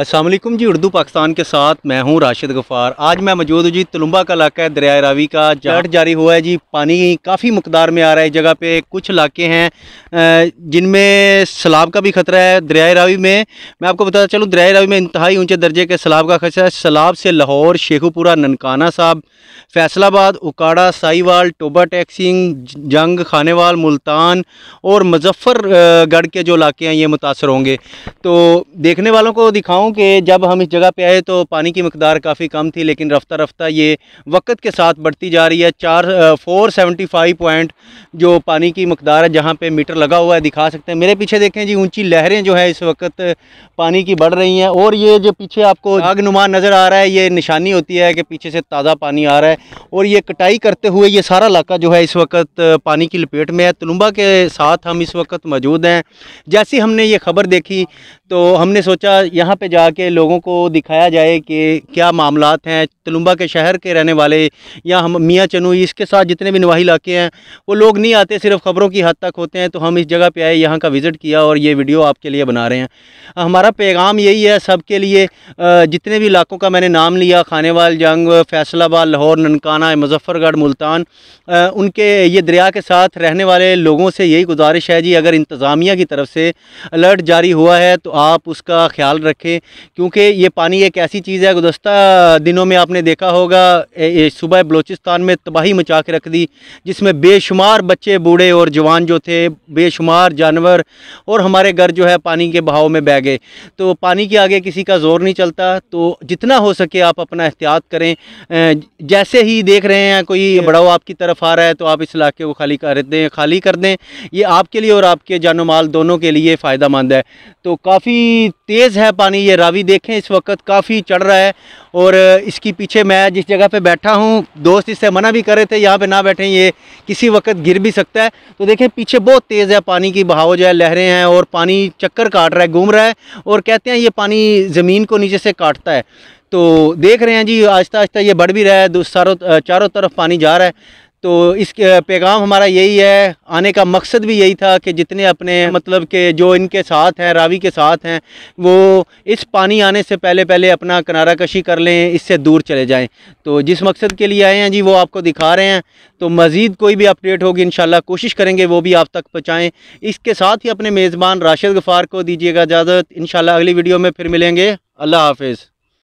असलम जी उर्दू पाकिस्तान के साथ मैं हूं राशिद गफ़ार आज मैं मौजूद हूं जी तुलंबा का इलाका है दरिया रावी का जाट जारी हुआ है जी पानी काफ़ी मकदार में आ रहा है जगह पे कुछ इलाके हैं जिनमें सैलाब का भी ख़तरा है दरिया रावी में मैं आपको बताता चलूँ दरिया रावी में इंतहाई ऊंचे दर्जे के सैलाब का खतरा है सैलाब से लाहौर शेखुपुरा ननकाना साहब फैसलाबाद उकाड़ा साईवाल टोबा टैक्सिंग जंग खानेवाल मुल्तान और मुजफ्फरगढ़ के जो इलाके हैं ये मुतासर होंगे तो देख देखने वालों को दिखाऊं कि जब हम इस जगह पे आए तो पानी की मकदार काफ़ी कम थी लेकिन रफ्ता रफ्ता ये वक्त के साथ बढ़ती जा रही है चार फोर सेवेंटी फाइव पॉइंट जो पानी की मकदार है जहाँ पे मीटर लगा हुआ है दिखा सकते हैं मेरे पीछे देखें जी ऊंची लहरें जो है इस वक्त पानी की बढ़ रही हैं और ये जो पीछे आपको आग नुमा नज़र आ रहा है ये निशानी होती है कि पीछे से ताज़ा पानी आ रहा है और ये कटाई करते हुए ये सारा इलाका जो है इस वक्त पानी की लपेट में है तुलुम्बा के साथ हम इस वक्त मौजूद हैं जैसी हमने ये खबर देखी तो हमने सोचा यहाँ पे जाके लोगों को दिखाया जाए कि क्या मामला हैं तलुम्बा के शहर के रहने वाले या हम मियाँ चनू इसके साथ जितने भी नवाही इलाके हैं वो लोग नहीं आते सिर्फ ख़बरों की हद तक होते हैं तो हम इस जगह पे आए यहाँ का विज़िट किया और ये वीडियो आपके लिए बना रहे हैं हमारा पैगाम यही है सब के लिए जितने भी इलाकों का मैंने नाम लिया खानेवाल जंग फैसलाबाद लाहौर ननकाना मुजफ्फरगढ़ मुल्तान उनके ये दरिया के साथ रहने वाले लोगों से यही गुजारिश है जी अगर इंतज़ामिया की तरफ से अलर्ट जारी हुआ है तो आप उसका ख्याल रखें क्योंकि ये पानी एक ऐसी चीज़ है गुजस्ता दिनों में आपने देखा होगा सुबह बलूचिस्तान में तबाही मचा के रख दी जिसमें बेशुमार बच्चे बूढ़े और जवान जो थे बेशुमार जानवर और हमारे घर जो है पानी के बहाव में बह गए तो पानी के आगे किसी का ज़ोर नहीं चलता तो जितना हो सके आप अपना एहतियात करें जैसे ही देख रहे हैं कोई बड़ा आपकी तरफ आ रहा है तो आप इस इलाके को खाली कर दें खाली कर दें ये आपके लिए और आपके जानो माल दोनों के लिए फ़ायदा मंद है तो काफ़ी काफ़ी तेज़ है पानी ये रावी देखें इस वक्त काफ़ी चढ़ रहा है और इसके पीछे मैं जिस जगह पे बैठा हूँ दोस्त इससे मना भी कर रहे थे यहाँ पे ना बैठें ये किसी वक्त गिर भी सकता है तो देखें पीछे बहुत तेज़ है पानी की बहाव जो है लहरें हैं और पानी चक्कर काट रहा है घूम रहा है और कहते हैं ये पानी ज़मीन को नीचे से काटता है तो देख रहे हैं जी आहिस्ता आहिस्ता ये बढ़ भी रहा है चारों चारों तरफ पानी जा रहा है तो इस पैगाम हमारा यही है आने का मकसद भी यही था कि जितने अपने मतलब के जो इनके साथ हैं रावी के साथ हैं वो इस पानी आने से पहले पहले अपना किनारा कशी कर लें इससे दूर चले जाएं तो जिस मकसद के लिए आए हैं जी वो आपको दिखा रहे हैं तो मज़ीद कोई भी अपडेट होगी इन कोशिश करेंगे वो भी आप तक पहुँचाएँ इसके साथ ही अपने मेज़बान राशिद गफ़ार को दीजिएगा इजाज़त इन अगली वीडियो में फिर मिलेंगे अल्लाह हाफिज़